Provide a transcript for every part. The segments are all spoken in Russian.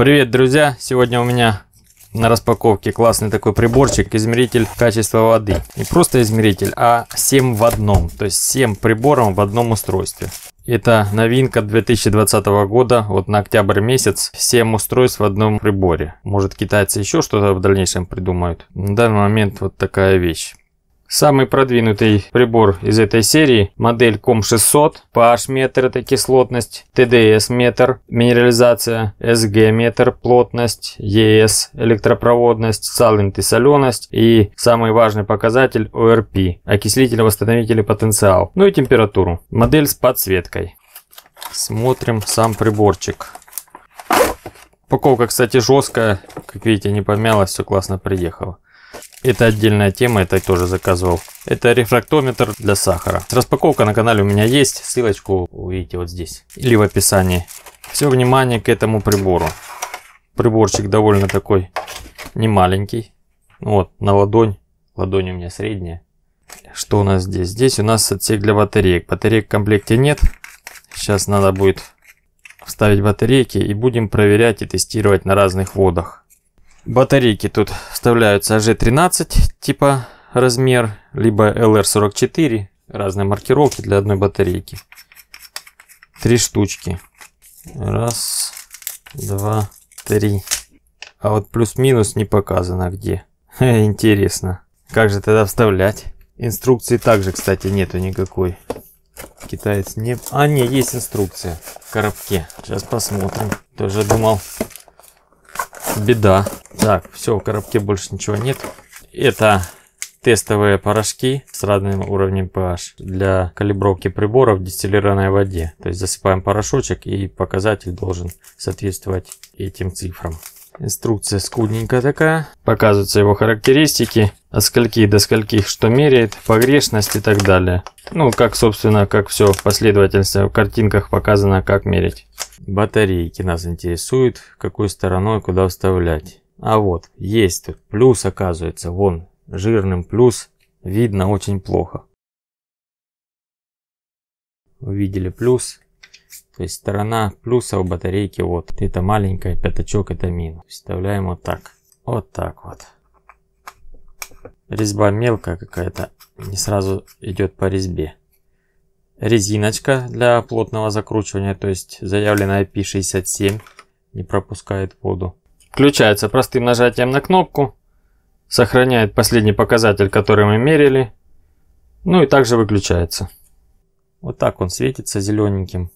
Привет, друзья! Сегодня у меня на распаковке классный такой приборчик, измеритель качества воды. Не просто измеритель, а 7 в одном, то есть 7 прибором в одном устройстве. Это новинка 2020 года, вот на октябрь месяц, 7 устройств в одном приборе. Может китайцы еще что-то в дальнейшем придумают. На данный момент вот такая вещь. Самый продвинутый прибор из этой серии – модель COM600, PH-метр – это кислотность, TDS-метр – минерализация, SG-метр – плотность, ES – электропроводность, салент и соленость и самый важный показатель – ORP окислительно восстановительный потенциал, ну и температуру. Модель с подсветкой. Смотрим сам приборчик. Упаковка, кстати, жесткая, как видите, не помялась, все классно приехало. Это отдельная тема, это я тоже заказывал. Это рефрактометр для сахара. Распаковка на канале у меня есть, ссылочку увидите вот здесь или в описании. Все внимание к этому прибору. Приборчик довольно такой не маленький. Ну вот, на ладонь. Ладонь у меня средняя. Что у нас здесь? Здесь у нас отсек для батареек. Батареек в комплекте нет. Сейчас надо будет вставить батарейки и будем проверять и тестировать на разных водах. Батарейки тут вставляются G13 типа размер, либо LR44, разные маркировки для одной батарейки. Три штучки. Раз, два, три. А вот плюс-минус не показано где. интересно. Как же тогда вставлять? Инструкции также, кстати, нету никакой. Китаец не... А, нет есть инструкция в коробке. Сейчас посмотрим. Тоже думал, беда. Так, все, в коробке больше ничего нет. Это тестовые порошки с разным уровнем pH для калибровки приборов в дистиллированной воде. То есть засыпаем порошочек и показатель должен соответствовать этим цифрам. Инструкция скудненькая такая. Показываются его характеристики, от скольки до скольких что меряет, погрешность и так далее. Ну, как, собственно, как все в последовательности в картинках показано, как мерить. Батарейки нас интересуют, какой стороной куда вставлять. А вот, есть тут плюс оказывается, вон, жирным плюс, видно очень плохо. Увидели плюс, то есть сторона плюса у батарейки вот, это маленькая, пятачок это минус. Вставляем вот так, вот так вот. Резьба мелкая какая-то, не сразу идет по резьбе. Резиночка для плотного закручивания, то есть заявленная P67 не пропускает воду. Включается простым нажатием на кнопку, сохраняет последний показатель, который мы мерили, ну и также выключается. Вот так он светится зелененьким.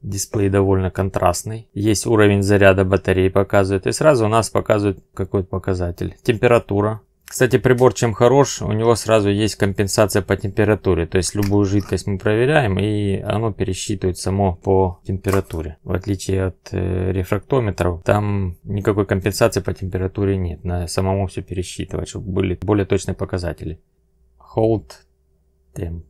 Дисплей довольно контрастный. Есть уровень заряда батареи показывает. И сразу у нас показывает какой-то показатель. Температура кстати, прибор чем хорош, у него сразу есть компенсация по температуре, то есть любую жидкость мы проверяем и оно пересчитывает само по температуре. В отличие от э, рефрактометров, там никакой компенсации по температуре нет, надо самому все пересчитывать, чтобы были более точные показатели. Hold temp.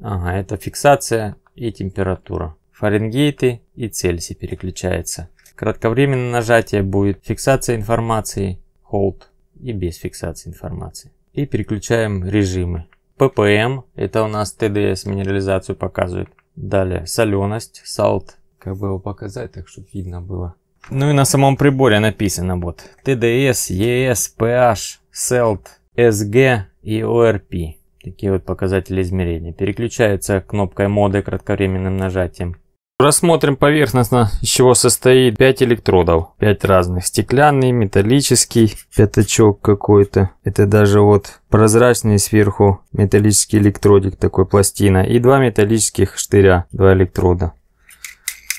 Ага, это фиксация и температура. Фаренгейты и Цельсий переключается. Кратковременное нажатие будет фиксация информации, hold и без фиксации информации. И переключаем режимы. ppm это у нас TDS минерализацию показывает. Далее соленость, salt. Как бы его показать, так чтобы видно было. Ну и на самом приборе написано вот TDS, ES, PH, SELT, SG и ORP. Такие вот показатели измерения. Переключается кнопкой моды кратковременным нажатием. Рассмотрим поверхностно, из чего состоит 5 электродов. 5 разных. Стеклянный, металлический, пятачок какой-то. Это даже вот прозрачный сверху металлический электродик, такой пластина. И два металлических штыря, два электрода.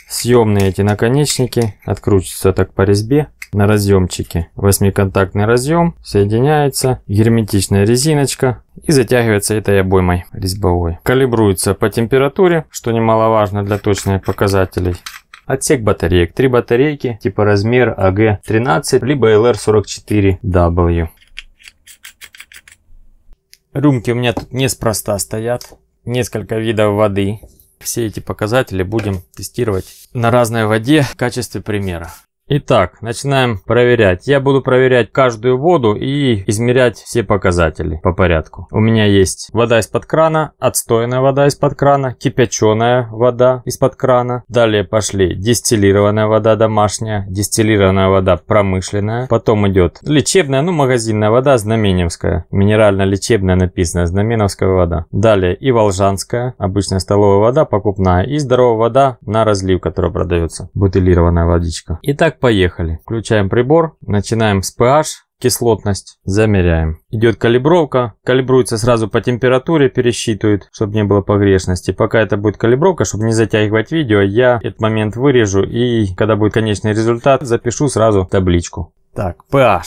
Съемные эти наконечники откручиваются так по резьбе на разъемчике. Восьмиконтактный разъем соединяется, герметичная резиночка и затягивается этой обоймой резьбовой. Калибруется по температуре, что немаловажно для точных показателей. Отсек батареек. Три батарейки типа размер AG13 а либо LR44W. Рюмки у меня тут неспроста стоят. Несколько видов воды. Все эти показатели будем тестировать на разной воде в качестве примера. Итак, начинаем проверять. Я буду проверять каждую воду и измерять все показатели по порядку. У меня есть вода из-под крана, отстойная вода из-под крана, кипяченая вода из-под крана. Далее пошли дистиллированная вода домашняя, дистиллированная вода промышленная. Потом идет лечебная, ну магазинная вода, знаменевская. Минерально-лечебная написано, знаменовская вода. Далее и волжанская, обычная столовая вода, покупная. И здоровая вода на разлив, которая продается. Бутылированная водичка. Итак, поехали. Включаем прибор, начинаем с pH, кислотность, замеряем. Идет калибровка, калибруется сразу по температуре, пересчитывает, чтобы не было погрешности. Пока это будет калибровка, чтобы не затягивать видео, я этот момент вырежу и когда будет конечный результат, запишу сразу табличку. Так, pH.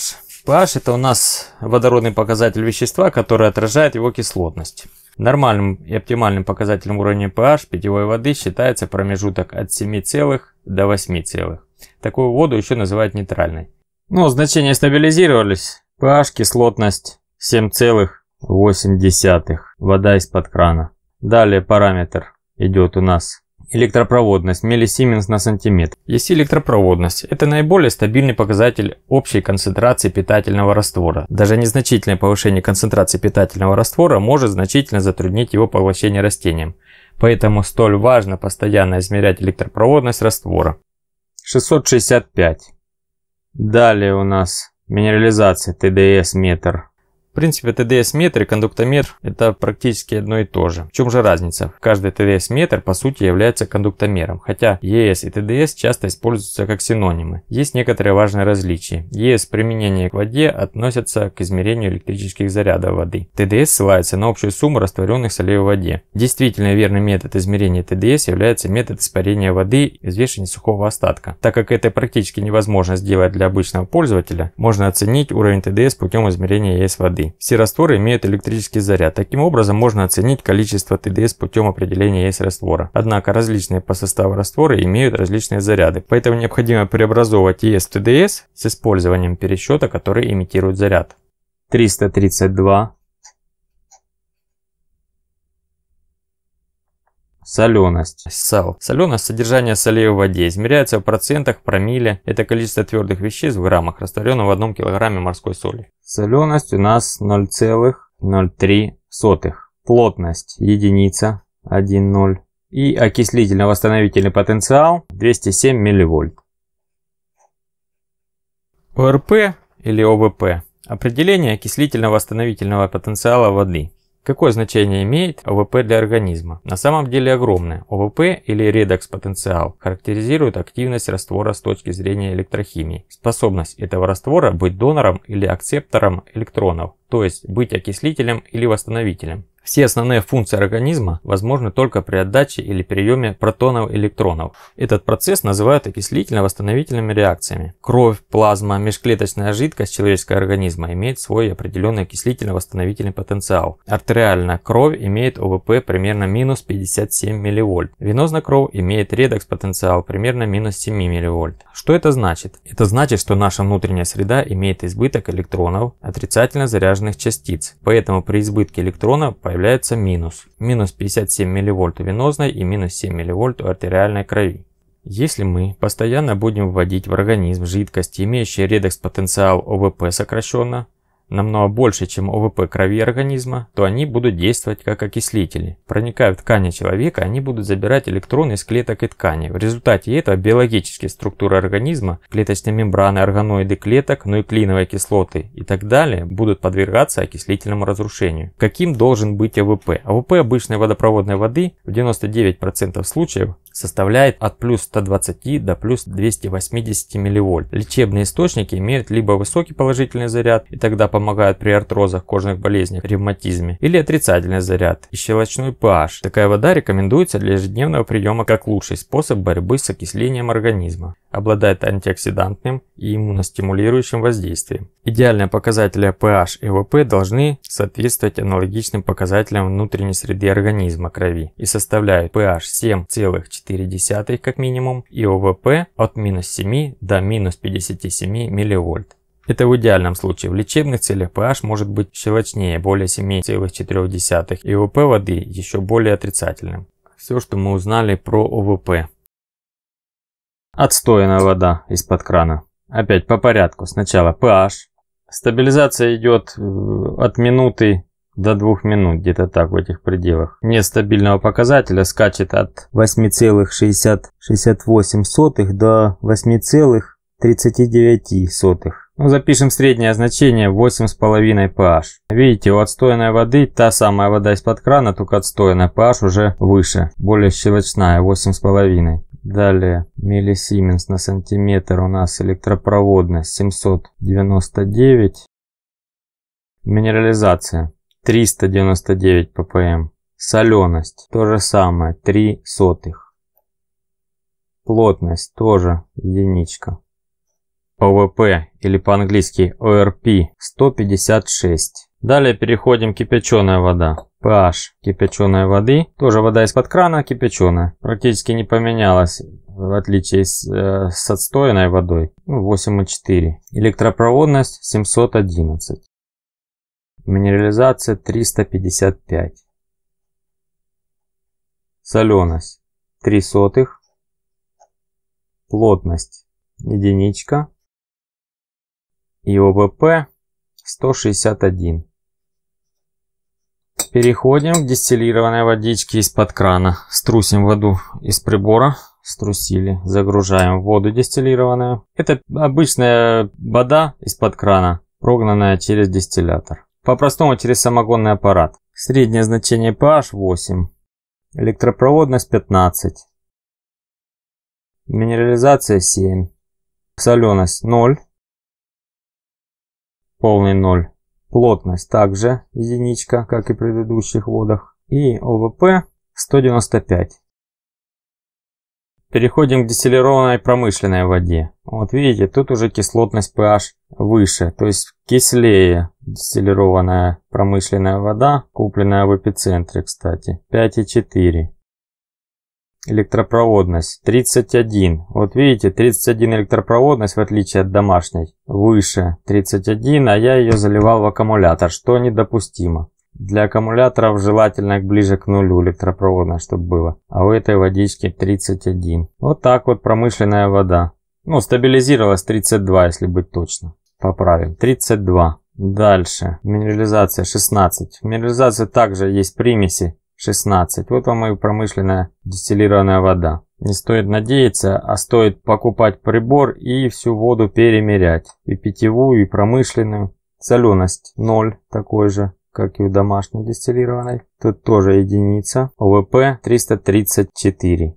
pH это у нас водородный показатель вещества, который отражает его кислотность. Нормальным и оптимальным показателем уровня pH питьевой воды считается промежуток от 7 целых до 8 целых. Такую воду еще называют нейтральной. Но ну, значения стабилизировались. PH, кислотность 7,8. Вода из-под крана. Далее параметр идет у нас Электропроводность миллисименс на сантиметр. Если электропроводность – это наиболее стабильный показатель общей концентрации питательного раствора. Даже незначительное повышение концентрации питательного раствора может значительно затруднить его поглощение растением. Поэтому столь важно постоянно измерять электропроводность раствора. 665. Далее у нас минерализация ТДС метр в принципе, тдс метр и кондуктометр – это практически одно и то же. В чем же разница? Каждый тдс метр по сути, является кондуктомером, хотя ЕС и ТДС часто используются как синонимы. Есть некоторые важные различия. ES применение к воде относятся к измерению электрических зарядов воды. ТДС ссылается на общую сумму растворенных солей в воде. Действительно верный метод измерения ТДС является метод испарения воды и взвешивания сухого остатка. Так как это практически невозможно сделать для обычного пользователя, можно оценить уровень ТДС путем измерения ЕС воды воды. Все растворы имеют электрический заряд. Таким образом, можно оценить количество ТДС путем определения есть раствора. Однако различные по составу растворы имеют различные заряды, поэтому необходимо преобразовывать ЕС в ТДС с использованием пересчета, который имитирует заряд. 332 Соленость. Сал. Соленость содержание солей в воде измеряется в процентах, промилле. Это количество твердых веществ в граммах, растворенного в одном килограмме морской соли. Соленость у нас 0,03. Плотность единица 1,0. И окислительно-восстановительный потенциал 207 милливольт. ОРП или ОВП – определение окислительно-восстановительного потенциала воды. Какое значение имеет ОВП для организма? На самом деле огромное. ОВП или редокс-потенциал характеризирует активность раствора с точки зрения электрохимии, способность этого раствора быть донором или акцептором электронов, то есть быть окислителем или восстановителем. Все основные функции организма возможны только при отдаче или приеме протонов и электронов. Этот процесс называют окислительно-восстановительными реакциями. Кровь, плазма, межклеточная жидкость человеческого организма имеет свой определенный окислительно-восстановительный потенциал. Артериальная кровь имеет ОВП примерно минус 57 милливольт. Венозная кровь имеет редокс потенциал примерно минус 7 милливольт. Что это значит? Это значит, что наша внутренняя среда имеет избыток электронов, отрицательно заряженных заряженных частиц, поэтому при избытке электрона появляется минус. Минус 57 милливольт у венозной и минус 7 милливольт у артериальной крови. Если мы постоянно будем вводить в организм жидкости, имеющие редокс потенциал ОВП сокращенно, намного больше, чем ОВП крови организма, то они будут действовать как окислители. Проникая в ткани человека, они будут забирать электроны из клеток и тканей. В результате этого биологические структуры организма, клеточные мембраны, органоиды клеток, нуклеиновые кислоты и так далее будут подвергаться окислительному разрушению. Каким должен быть ОВП? ОВП обычной водопроводной воды в 99% случаев составляет от плюс 120 до плюс 280 милливольт. Лечебные источники имеют либо высокий положительный заряд, и тогда по помогают при артрозах, кожных болезнях, ревматизме. Или отрицательный заряд и щелочной pH. Такая вода рекомендуется для ежедневного приема как лучший способ борьбы с окислением организма. Обладает антиоксидантным и иммуностимулирующим воздействием. Идеальные показатели pH и ВП должны соответствовать аналогичным показателям внутренней среды организма крови и составляют pH 7,4 как минимум и ОВП от минус 7 до минус 57 милливольт. Это в идеальном случае. В лечебных целях pH может быть щелочнее, более 7,4 и ОП воды еще более отрицательным. Все, что мы узнали про ОВП. Отстойная вода из-под крана. Опять по порядку. Сначала pH. Стабилизация идет э, от минуты до 2 минут, где-то так в этих пределах. Нестабильного показателя скачет от 8,68 до 8,39. Ну, запишем среднее значение 8,5 pH. Видите, у отстойной воды та самая вода из-под крана, только отстойная pH уже выше, более щелочная, 8,5. Далее, миллисименс на сантиметр у нас электропроводность 799. Минерализация 399 ppm. Эм. Соленость то же самое, 3 сотых. Плотность тоже единичка. ОВП или по-английски ОРП 156. Далее переходим кипяченая вода. PH кипяченой воды. Тоже вода из-под крана кипяченая. Практически не поменялась, в отличие с, э, с отстойной водой. Ну, 8,4. Электропроводность 711. Минерализация 355. Соленость 3 сотых. Плотность единичка и ОВП 161. Переходим к дистиллированной водичке из-под крана. Струсим воду из прибора. Струсили. Загружаем воду дистиллированную. Это обычная вода из-под крана, прогнанная через дистиллятор. По-простому через самогонный аппарат. Среднее значение pH 8. Электропроводность 15. Минерализация 7. Соленость 0 полный ноль. Плотность также единичка, как и в предыдущих водах. И ОВП 195. Переходим к дистиллированной промышленной воде. Вот видите, тут уже кислотность pH выше, то есть кислее дистиллированная промышленная вода, купленная в эпицентре, кстати, 5,4. Электропроводность 31. Вот видите, 31 электропроводность, в отличие от домашней, выше 31, а я ее заливал в аккумулятор, что недопустимо. Для аккумуляторов желательно ближе к нулю электропроводность, чтобы было. А у этой водички 31. Вот так вот промышленная вода. Ну, стабилизировалась 32, если быть точно. Поправим. 32. Дальше. Минерализация 16. В минерализации также есть примеси. 16. Вот вам и промышленная дистиллированная вода. Не стоит надеяться, а стоит покупать прибор и всю воду перемерять. И питьевую, и промышленную. Соленость 0, такой же, как и у домашней дистиллированной. Тут тоже единица. ОВП 334.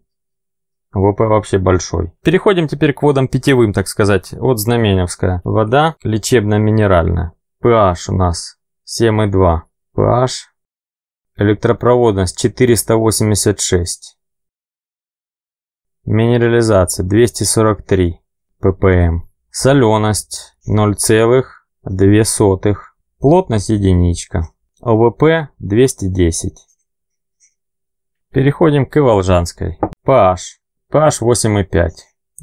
ВП вообще большой. Переходим теперь к водам питьевым, так сказать. Вот Знаменевская. Вода лечебно-минеральная. PH у нас 7,2. PH Электропроводность 486. Минерализация 243 ppm. Соленость 0,2. Плотность единичка. ОВП 210. Переходим к Иволжанской. PH. PH 8,5.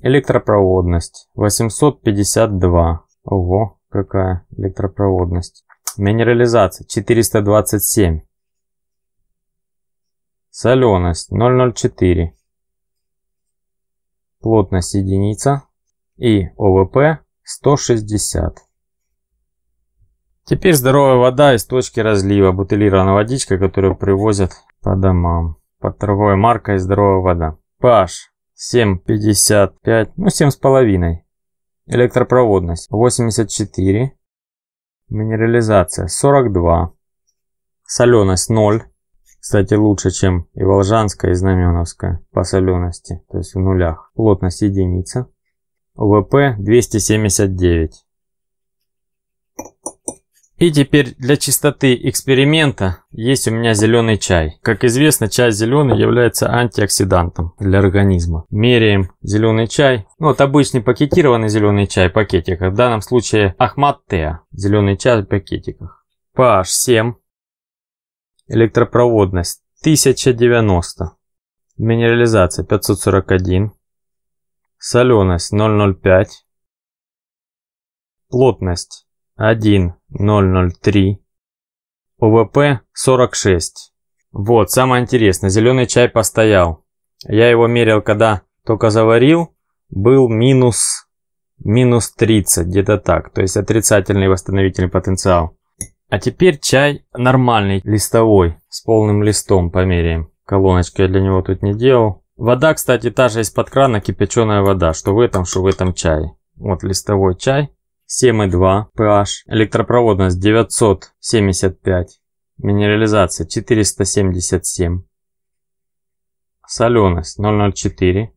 Электропроводность 852. Ого, какая электропроводность. Минерализация 427. Соленость 0,04. Плотность единица. И ОВП 160. Теперь здоровая вода из точки разлива. Бутылированная водичка, которую привозят по домам. Под торговой маркой «Здоровая вода». PH 7,55, ну 7,5. Электропроводность 84. Минерализация 42. Соленость 0. Кстати, лучше, чем и Волжанская, и Знаменовская по солености, то есть в нулях. Плотность единица. ВП 279. И теперь для чистоты эксперимента есть у меня зеленый чай. Как известно, чай зеленый является антиоксидантом для организма. Меряем зеленый чай. Ну, вот обычный пакетированный зеленый чай в пакетиках. В данном случае Ахмат Теа. Зеленый чай в пакетиках. PH 7. Электропроводность 1090. Минерализация 541. Соленость 005. Плотность 1003. ОВП 46. Вот, самое интересное, зеленый чай постоял. Я его мерил, когда только заварил, был минус, минус 30, где-то так. То есть отрицательный восстановительный потенциал. А теперь чай нормальный, листовой, с полным листом померяем. Колоночку я для него тут не делал. Вода, кстати, та же из-под крана, кипяченая вода, что в этом, что в этом чае. Вот листовой чай, 7,2 pH, электропроводность 975, минерализация 477, соленость 0,04,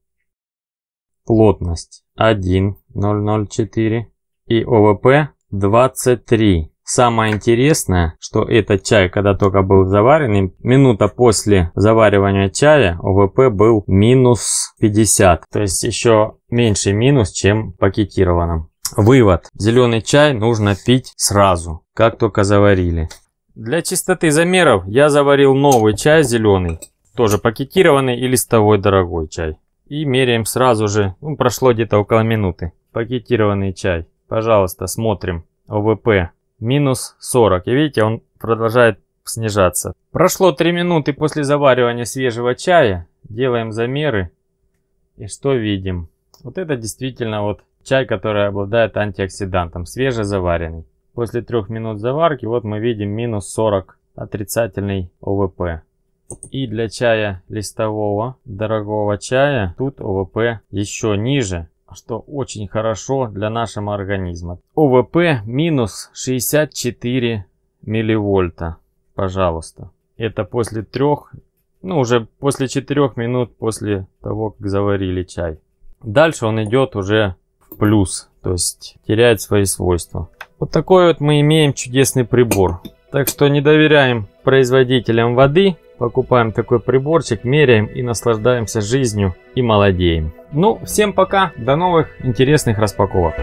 плотность 1,004 и ОВП 23. Самое интересное, что этот чай, когда только был заварен, минута после заваривания чая ОВП был минус 50. То есть еще меньше минус, чем в пакетированном. Вывод. Зеленый чай нужно пить сразу, как только заварили. Для чистоты замеров я заварил новый чай зеленый, тоже пакетированный и листовой дорогой чай. И меряем сразу же, ну, прошло где-то около минуты. Пакетированный чай. Пожалуйста, смотрим. ОВП минус 40. И видите, он продолжает снижаться. Прошло 3 минуты после заваривания свежего чая. Делаем замеры. И что видим? Вот это действительно вот чай, который обладает антиоксидантом, свежезаваренный. После 3 минут заварки вот мы видим минус 40 отрицательный ОВП. И для чая листового, дорогого чая, тут ОВП еще ниже что очень хорошо для нашего организма. ОВП минус 64 милливольта, пожалуйста. Это после трех, ну уже после четырех минут после того, как заварили чай. Дальше он идет уже в плюс, то есть теряет свои свойства. Вот такой вот мы имеем чудесный прибор. Так что не доверяем производителям воды, Покупаем такой приборчик, меряем и наслаждаемся жизнью и молодеем. Ну, всем пока, до новых интересных распаковок.